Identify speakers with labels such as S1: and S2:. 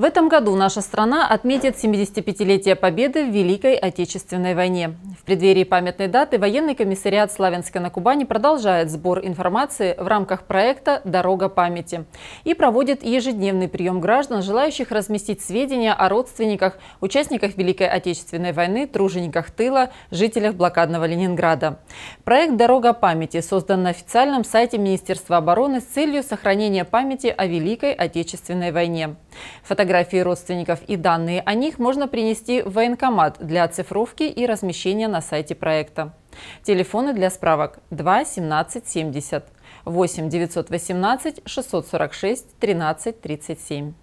S1: В этом году наша страна отметит 75-летие победы в Великой Отечественной войне. В преддверии памятной даты военный комиссариат Славянска на Кубани продолжает сбор информации в рамках проекта «Дорога памяти» и проводит ежедневный прием граждан, желающих разместить сведения о родственниках, участниках Великой Отечественной войны, тружениках тыла, жителях блокадного Ленинграда. Проект «Дорога памяти» создан на официальном сайте Министерства обороны с целью сохранения памяти о Великой Отечественной войне. Фотографии Фотографии родственников и данные о них можно принести в военкомат для оцифровки и размещения на сайте проекта. Телефоны для справок 2 17 70 8 918 646 13 37.